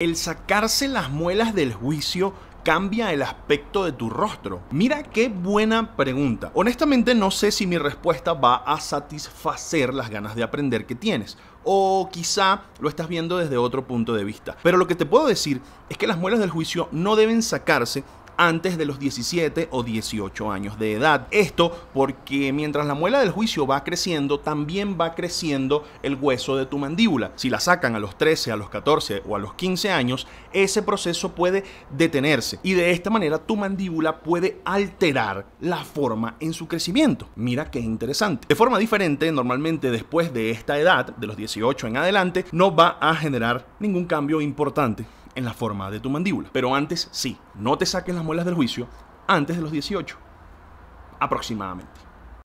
El sacarse las muelas del juicio cambia el aspecto de tu rostro? Mira qué buena pregunta. Honestamente no sé si mi respuesta va a satisfacer las ganas de aprender que tienes. O quizá lo estás viendo desde otro punto de vista. Pero lo que te puedo decir es que las muelas del juicio no deben sacarse antes de los 17 o 18 años de edad. Esto porque mientras la muela del juicio va creciendo, también va creciendo el hueso de tu mandíbula. Si la sacan a los 13, a los 14 o a los 15 años, ese proceso puede detenerse y de esta manera tu mandíbula puede alterar la forma en su crecimiento. Mira qué interesante. De forma diferente, normalmente después de esta edad, de los 18 en adelante, no va a generar ningún cambio importante en la forma de tu mandíbula. Pero antes sí, no te saques las muelas del juicio antes de los 18, aproximadamente.